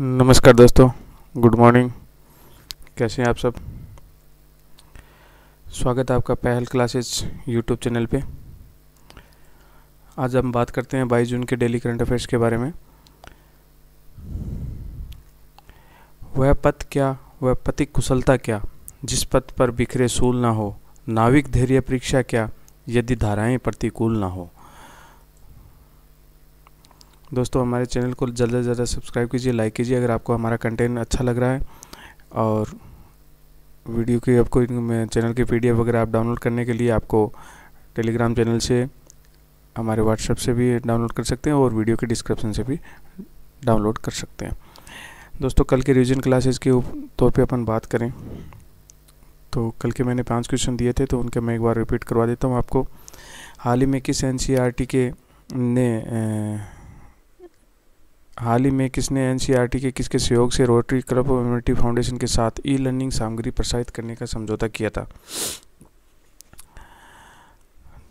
नमस्कार दोस्तों good morning कैसे हैं आप सब स्वागत है आपका पहल क्लासेस यूट्यूब चैनल पे आज हम बात करते हैं बाईस जून के डेली करंट अफेयर्स के बारे में वह पथ क्या वह पति कुशलता क्या जिस पथ पर बिखरे सूल ना हो नाविक धैर्य परीक्षा क्या यदि धाराएं प्रतिकूल ना हो दोस्तों हमारे चैनल को ज़्यादा से ज़्यादा सब्सक्राइब कीजिए लाइक कीजिए अगर आपको हमारा कंटेंट अच्छा लग रहा है और वीडियो की आपको चैनल की पी वगैरह आप डाउनलोड करने के लिए आपको टेलीग्राम चैनल से हमारे व्हाट्सएप से भी डाउनलोड कर सकते हैं और वीडियो के डिस्क्रिप्शन से भी डाउनलोड कर सकते हैं दोस्तों कल के रिविजन क्लासेस के तौर पे अपन बात करें तो कल के मैंने पांच क्वेश्चन दिए थे तो उनके मैं एक बार रिपीट करवा देता हूँ आपको हाल ही में किस एन e के ने हाल ही में किसने एन के किसके सहयोग से rotary club of unity foundation के साथ ई लर्निंग सामग्री प्रसारित करने का समझौता किया था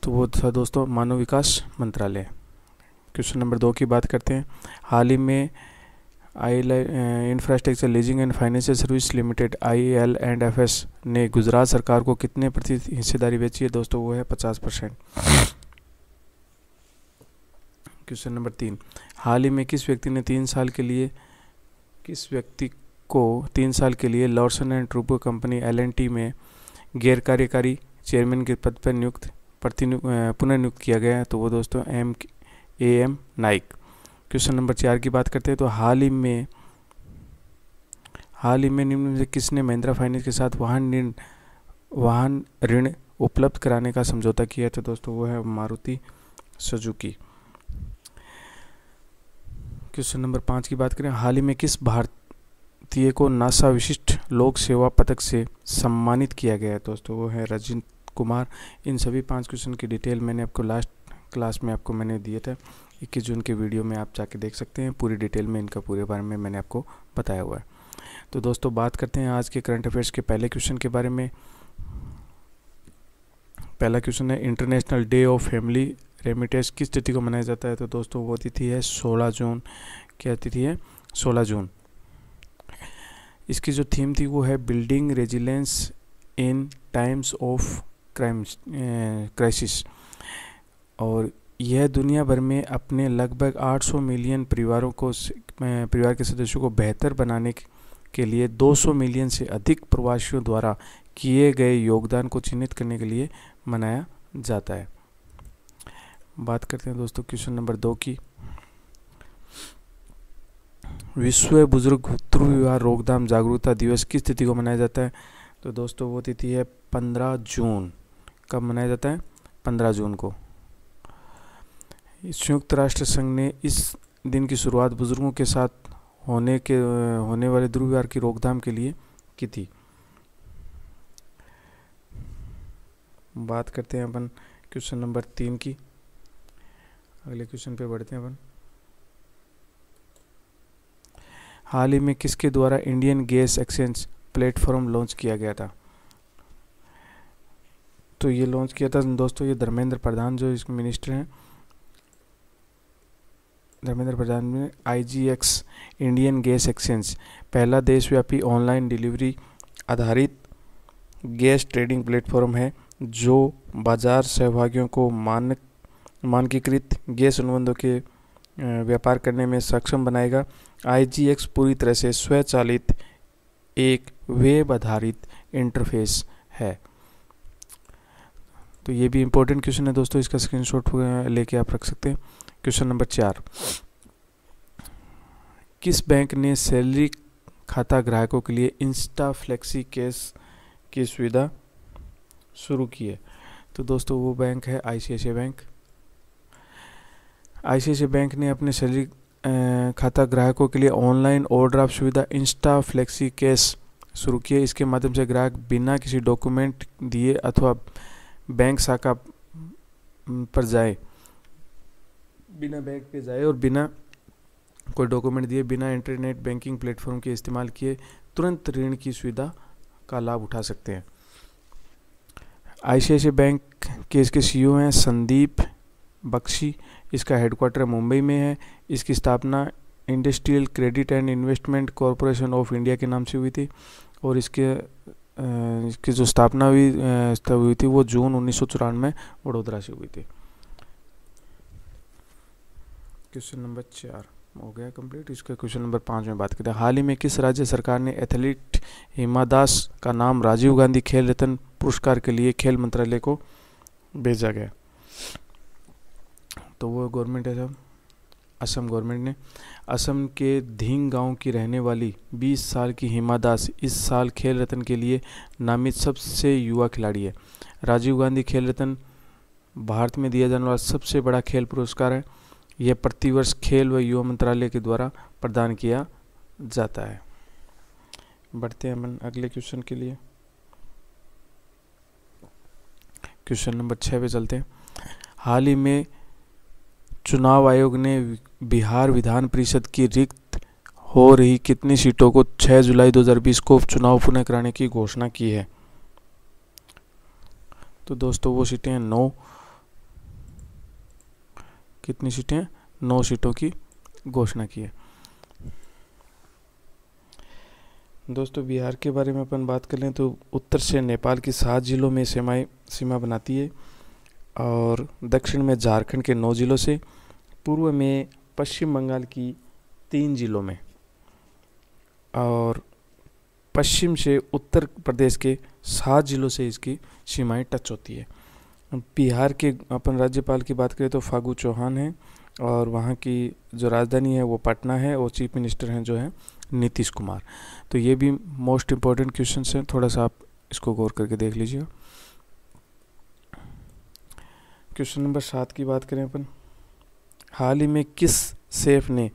तो वो था दोस्तों मानव विकास मंत्रालय क्वेश्चन नंबर दो की बात करते हैं हाल ही में आई infrastructure leasing and financial service limited I L and F S ने गुजरात सरकार को कितने प्रतिशत हिस्सेदारी बेची है दोस्तों वो है पचास परसेंट क्वेश्चन नंबर तीन हाल ही में किस व्यक्ति ने तीन साल के लिए किस व्यक्ति को तीन साल के लिए लॉर्सन एंड ट्रूपो कंपनी एल में गैर कार्यकारी चेयरमैन के पद पर नियुक्त पुनर्नियुक्त किया गया है तो वो दोस्तों M A M Naik question number चार की बात करते हैं तो हाल ही में हाल ही में निम्न से किसने महिंद्रा फाइनेंस के साथ वाहन ऋण वाहन ऋण उपलब्ध कराने का समझौता किया है तो दोस्तों वो है मारुति सुजुकी क्वेश्चन नंबर पाँच की बात करें हाल ही में किस भारतीय को नासा विशिष्ट लोक सेवा पदक से सम्मानित किया गया है दोस्तों वो है रजिन कुमार इन सभी पांच क्वेश्चन की डिटेल मैंने आपको लास्ट क्लास में आपको मैंने दिए थे इक्कीस जून के वीडियो में आप जाके देख सकते हैं पूरी डिटेल में इनका पूरे बारे में मैंने आपको बताया हुआ है तो दोस्तों बात करते हैं आज के करंट अफेयर्स के पहले क्वेश्चन के बारे में पहला क्वेश्चन है international day of family remittances किस तिथि को मनाया जाता है तो दोस्तों वो तिथि है सोलह जून क्या तिथि है सोलह जून इसकी जो थीम थी वो है building resilience in times of crimes crisis और यह दुनिया भर में अपने लगभग 800 मिलियन परिवारों को परिवार के सदस्यों को बेहतर बनाने के लिए 200 मिलियन से अधिक प्रवासियों द्वारा किए गए योगदान को चिन्हित करने के लिए मनाया जाता है बात करते हैं दोस्तों क्वेश्चन नंबर दो की विश्व बुजुर्ग ध्रुव विवाह रोकथाम जागरूकता दिवस किस तिथि को मनाया जाता है तो दोस्तों वो तिथि है पंद्रह जून कब मनाया जाता है पंद्रह जून को संयुक्त राष्ट्र संघ ने इस दिन की शुरुआत बुजुर्गों के साथ होने के होने वाले दुर्व्यवहार की रोकथाम के लिए की थी बात करते हैं अपन क्वेश्चन नंबर तीन की अगले क्वेश्चन पे बढ़ते हैं अपन हाल ही में किसके द्वारा Indian gas exchange platform launch किया गया था तो ये लॉन्च किया था दोस्तों ये धर्मेंद्र प्रधान जो इसके मिनिस्टर हैं धर्मेंद्र प्रधान ने आईजीएक्स इंडियन गैस एक्सचेंज पहला देशव्यापी ऑनलाइन डिलीवरी आधारित गैस ट्रेडिंग प्लेटफॉर्म है जो बाजार सहभागियों को मानक मानकीकृत गैस अनुबंधों के व्यापार करने में सक्षम बनाएगा आईजीएक्स पूरी तरह से स्वचालित एक वेब आधारित इंटरफेस है तो ये भी इम्पोर्टेंट क्वेश्चन है दोस्तों इसका स्क्रीनशॉट लेके आप रख सकते हैं क्वेश्चन नंबर चार किस बैंक ने सैलरी खाता ग्राहकों के लिए इंस्टा फ्लेक्सी कैश की सुविधा शुरू की है तो दोस्तों वो बैंक है आई बैंक आईसीआईसी बैंक ने अपने सैलरी खाता ग्राहकों के लिए ऑनलाइन ओवरड्राफ्ट सुविधा इंस्टा फ्लेक्सी कैश शुरू किए इसके माध्यम से ग्राहक बिना किसी डॉक्यूमेंट दिए अथवा बैंक शाखा पर जाए बिना बैंक पे जाए और बिना कोई डॉक्यूमेंट दिए बिना इंटरनेट बैंकिंग प्लेटफॉर्म के इस्तेमाल किए तुरंत ऋण की सुविधा का लाभ उठा सकते हैं आई बैंक के इसके सी e हैं संदीप बख्शी इसका हेडक्वार्टर मुंबई में है इसकी स्थापना industrial credit and investment corporation of India के नाम से हुई थी और इसके इसकी जो स्थापना हुई हुई थी वो जून उन्नीस सौ चौरानवे वडोदरा से हुई थी क्वेश्चन नंबर चार हो गया कंप्लीट इसका क्वेश्चन नंबर पाँच में बात करते हैं हाल ही में किस राज्य सरकार ने एथलीट हिमा दास का नाम राजीव गांधी खेल रत्न पुरस्कार के लिए खेल मंत्रालय को भेजा गया तो वो गवर्नमेंट है साहब असम गवर्नमेंट ने असम के धींग गांव की रहने वाली 20 साल की हिमा दास इस साल खेल रत्न के लिए नामित सबसे युवा खिलाड़ी है राजीव गांधी खेल रत्न भारत में दिया जाने वाला सबसे बड़ा खेल पुरस्कार है यह प्रतिवर्ष खेल व युवा मंत्रालय के द्वारा प्रदान किया जाता है बढ़ते हैं अमन अगले क्वेश्चन के लिए क्वेश्चन नंबर छः पे चलते हैं हाल ही में चुनाव आयोग ने बिहार विधान परिषद की रिक्त हो रही कितनी सीटों को 6 जुलाई 2020 को चुनाव पुनः कराने की घोषणा की है तो दोस्तों वो सीटें हैं नौ कितनी सीटें हैं नौ सीटों की घोषणा की है दोस्तों बिहार के बारे में अपन बात कर लें तो उत्तर से नेपाल की सात जिलों में सीमाएँ सीमा बनाती है और दक्षिण में झारखंड के नौ ज़िलों से पूर्व में पश्चिम बंगाल की तीन ज़िलों में और पश्चिम से उत्तर प्रदेश के सात ज़िलों से इसकी सीमाएं टच होती है बिहार के अपन राज्यपाल की बात करें तो फागू चौहान हैं और वहाँ की जो राजधानी है वो पटना है और चीफ मिनिस्टर हैं जो हैं नीतीश कुमार तो ये भी मोस्ट इम्पॉर्टेंट क्वेश्चन हैं थोड़ा सा आप इसको गौर करके देख लीजिएगा क्वेश्चन नंबर सात की बात करें अपन हाल ही में किस सेफ ने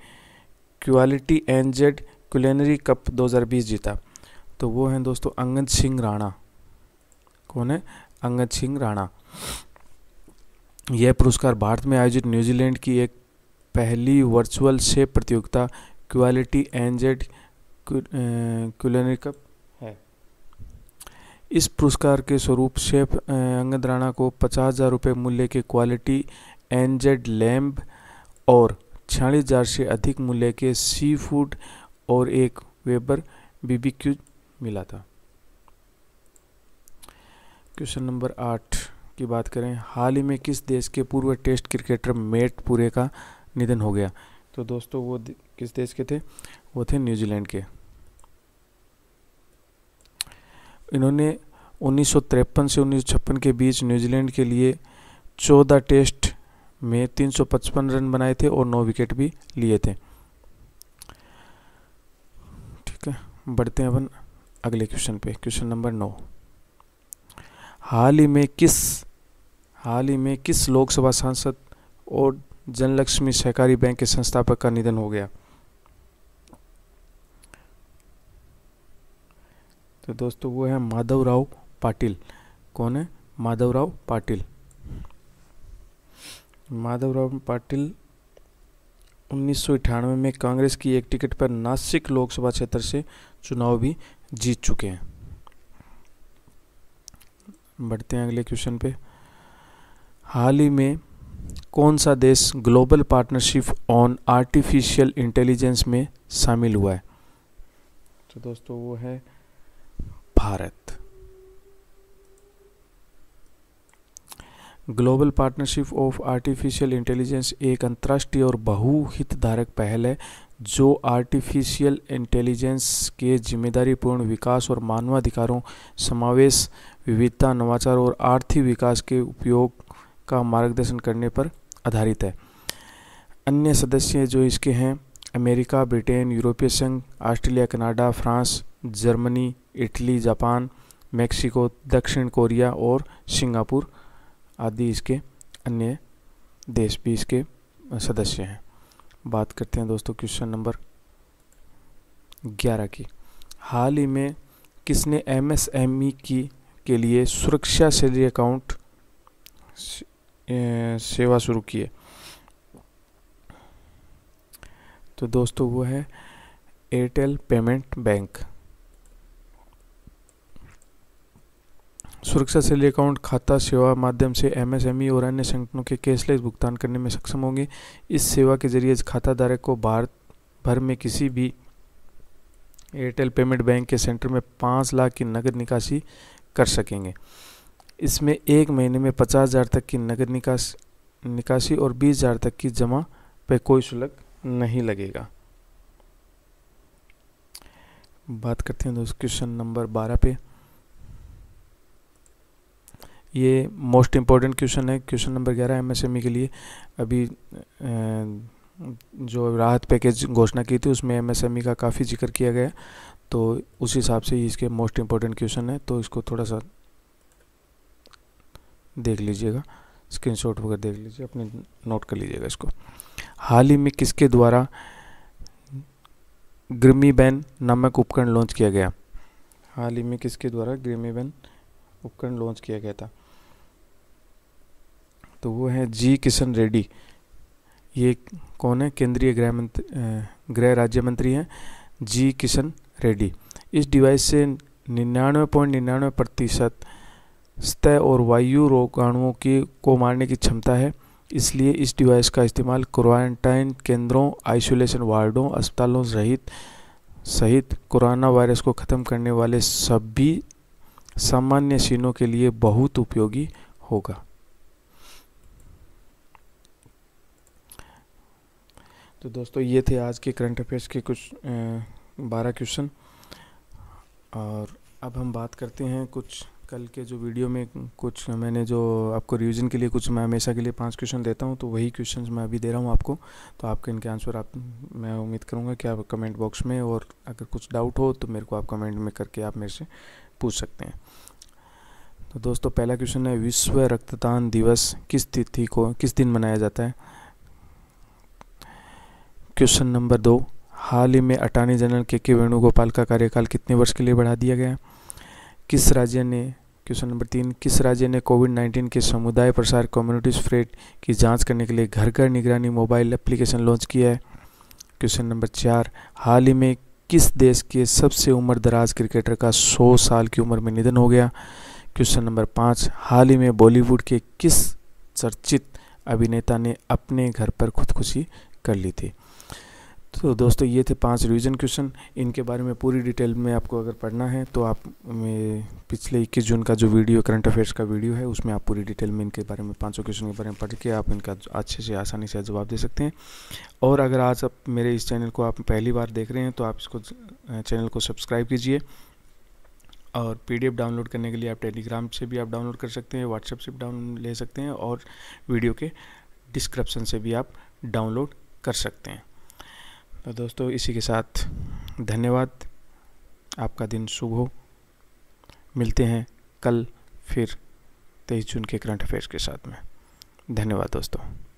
quality N Z culinary cup 2020 जीता तो वो हैं दोस्तों अंगद सिंह राणा कौन है अंगद सिंह राणा यह पुरस्कार भारत में आयोजित न्यूजीलैंड की एक पहली वर्चुअल शेप प्रतियोगिता quality N Z culinary cup इस पुरस्कार के स्वरूप शेफ अंगद राणा को पचास हज़ार रुपये मूल्य के क्वालिटी एनजेड लैम्ब और छियालीस हज़ार से अधिक मूल्य के सी फूड और एक वेबर बीबीक्यू मिला था क्वेश्चन नंबर आठ की बात करें हाल ही में किस देश के पूर्व टेस्ट क्रिकेटर मेट पूरे का निधन हो गया तो दोस्तों वो किस देश के थे वो थे न्यूजीलैंड के इन्होंने उन्नीस से उन्नीस के बीच न्यूजीलैंड के लिए 14 टेस्ट में 355 रन बनाए थे और 9 विकेट भी लिए थे ठीक है बढ़ते हैं अपन अगले क्वेश्चन पे क्वेश्चन नंबर नौ हाल ही में किस हाल ही में किस लोकसभा सांसद और जनलक्ष्मी सहकारी बैंक के संस्थापक का निधन हो गया तो दोस्तों वो है माधव राव पाटिल कौन है माधव राव पाटिल माधव राव पाटिल उन्नीस में कांग्रेस की एक टिकट पर नासिक लोकसभा क्षेत्र से चुनाव भी जीत चुके हैं बढ़ते हैं अगले क्वेश्चन पे हाल ही में कौन सा देश global partnership on artificial intelligence में शामिल हुआ है तो दोस्तों वो है Bharat global partnership of artificial intelligence एक अंतर्राष्ट्रीय और बहुहितधारक पहल है जो आर्टिफिशियल इंटेलिजेंस के जिम्मेदारीपूर्ण विकास और मानवाधिकारों समावेश विविधता नवाचार और आर्थिक विकास के उपयोग का मार्गदर्शन करने पर आधारित है अन्य सदस्य जो इसके हैं अमेरिका ब्रिटेन यूरोपीय संघ Australia Canada France Germany Italy Japan Mexico दक्षिण कोरिया और सिंगापुर आदि इसके अन्य देश भी इसके सदस्य हैं बात करते हैं दोस्तों क्वेश्चन नंबर ग्यारह की हाल ही में किसने एमएसएमई e की के लिए सुरक्षा सैलरी अकाउंट सेवा शुरू की है तो दोस्तों वो है एयरटेल पेमेंट बैंक सुरक्षा सेल अकाउंट खाता सेवा माध्यम से एमएसएमई और अन्य संगठनों के कैशलेस भुगतान करने में सक्षम होंगे इस सेवा के जरिए खाता धारक को भारत भर में किसी भी एयरटेल पेमेंट बैंक के सेंटर में पाँच लाख की नकद निकासी कर सकेंगे इसमें एक महीने में पचास हज़ार तक की नकद निकास निकासी और बीस हज़ार तक की जमा पर कोई शुल्क नहीं लगेगा बात करते हैं दोस्त क्वेश्चन नंबर बारह पे ये मोस्ट इम्पॉर्टेंट क्वेश्चन है क्वेश्चन नंबर ग्यारह एमएसएमई के लिए अभी जो राहत पैकेज घोषणा की थी उसमें एमएसएमई का काफ़ी जिक्र किया गया तो उस हिसाब से इसके मोस्ट इम्पॉर्टेंट क्वेश्चन है तो इसको थोड़ा सा देख लीजिएगा स्क्रीनशॉट वगैरह देख लीजिए अपने नोट कर लीजिएगा इसको हाल ही में किसके द्वारा ग्रिमी बैन नामक उपकरण लॉन्च किया गया हाल ही में किसके द्वारा ग्रिमी बैन उपकरण लॉन्च किया गया था तो वो हैं जी किशन रेड्डी ये कौन है केंद्रीय गृह मंत्री गृह राज्य मंत्री हैं जी किशन रेड्डी इस डिवाइस से निन्यानवे पॉइंट निन्यानवे प्रतिशत सतह और वायु रोगाणुओं की को मारने की क्षमता है इसलिए इस डिवाइस का इस्तेमाल क्वारंटाइन केंद्रों आइसोलेशन वार्डों अस्पतालों सहित सहित कोरोना वायरस को ख़त्म करने वाले सभी सामान्य सीनों के लिए बहुत उपयोगी होगा तो दोस्तों ये थे आज के करंट अफेयर्स के कुछ बारह क्वेश्चन और अब हम बात करते हैं कुछ कल के जो वीडियो में कुछ मैंने जो आपको रिवीजन के लिए कुछ मैं हमेशा के लिए पांच क्वेश्चन देता हूं तो वही क्वेश्चंस मैं अभी दे रहा हूं आपको तो आपके इनके आंसर आप मैं उम्मीद करूंगा कि आप कमेंट बॉक्स में और अगर कुछ डाउट हो तो मेरे को आप कमेंट में करके आप मेरे से पूछ सकते हैं तो दोस्तों पहला क्वेश्चन है विश्व रक्तदान दिवस किस तिथि को किस दिन मनाया जाता है क्वेश्चन नंबर दो हाल ही में अटॉर्नी जनरल के के वेणुगोपाल का कार्यकाल कितने वर्ष के लिए बढ़ा दिया गया किस राज्य ने क्वेश्चन नंबर तीन किस राज्य ने कोविड नाइन्टीन के समुदाय प्रसार कम्युनिटी स्प्रेड की जांच करने के लिए घर घर निगरानी मोबाइल एप्लीकेशन लॉन्च किया है क्वेश्चन नंबर चार हाल ही में किस देश के सबसे उम्र दराज क्रिकेटर का 100 साल की उम्र में निधन हो गया क्वेश्चन नंबर पाँच हाल ही में बॉलीवुड के किस चर्चित अभिनेता ने अपने घर पर खुदकुशी कर ली थी तो दोस्तों ये थे पांच रिवीजन क्वेश्चन इनके बारे में पूरी डिटेल में आपको अगर पढ़ना है तो आप पिछले 21 जून का जो वीडियो करंट अफेयर्स का वीडियो है उसमें आप पूरी डिटेल में इनके बारे में पांचों क्वेश्चन के बारे में पढ़ के आप इनका अच्छे से आसानी से जवाब दे सकते हैं और अगर आज आप मेरे इस चैनल को आप पहली बार देख रहे हैं तो आप इसको चैनल को सब्सक्राइब कीजिए और पी डाउनलोड करने के लिए आप टेलीग्राम से भी आप डाउनलोड कर सकते हैं व्हाट्सएप से भी डाउन ले सकते हैं और वीडियो के डिस्क्रिप्सन से भी आप डाउनलोड कर सकते हैं तो दोस्तों इसी के साथ धन्यवाद आपका दिन शुभ हो मिलते हैं कल फिर तेईस जून के करंट अफेयर्स के साथ में धन्यवाद दोस्तों